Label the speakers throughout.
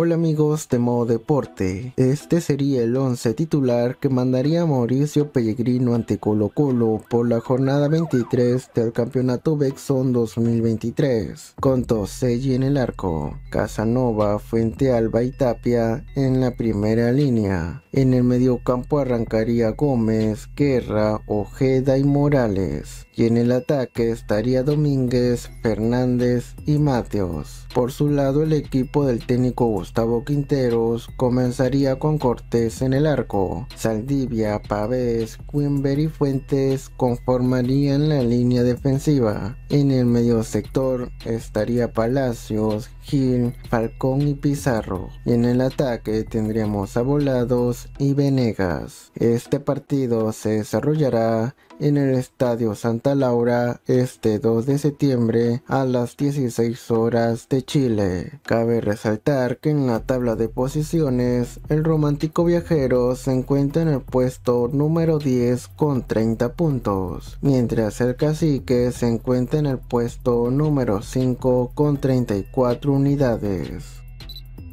Speaker 1: Hola amigos de modo deporte, este sería el 11 titular que mandaría Mauricio Pellegrino ante Colo Colo por la jornada 23 del campeonato Bexon 2023, con Toselli en el arco, Casanova, Fuente Alba y Tapia en la primera línea. En el mediocampo arrancaría Gómez, Guerra, Ojeda y Morales, y en el ataque estaría Domínguez, Fernández y Mateos. Por su lado el equipo del técnico Gustavo Quinteros comenzaría con Cortés en el arco. Saldivia, Pavés, Quimber y Fuentes conformarían la línea defensiva. En el medio sector estaría Palacios, Gil, Falcón y Pizarro. Y en el ataque tendríamos a Volados y Venegas. Este partido se desarrollará en el Estadio Santa Laura este 2 de septiembre a las 16 horas de Chile. Cabe resaltar que en en la tabla de posiciones, el romántico viajero se encuentra en el puesto número 10 con 30 puntos, mientras el cacique se encuentra en el puesto número 5 con 34 unidades.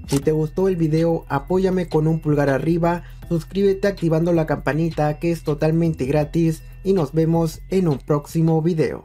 Speaker 1: Si te gustó el video, apóyame con un pulgar arriba, suscríbete activando la campanita que es totalmente gratis y nos vemos en un próximo video.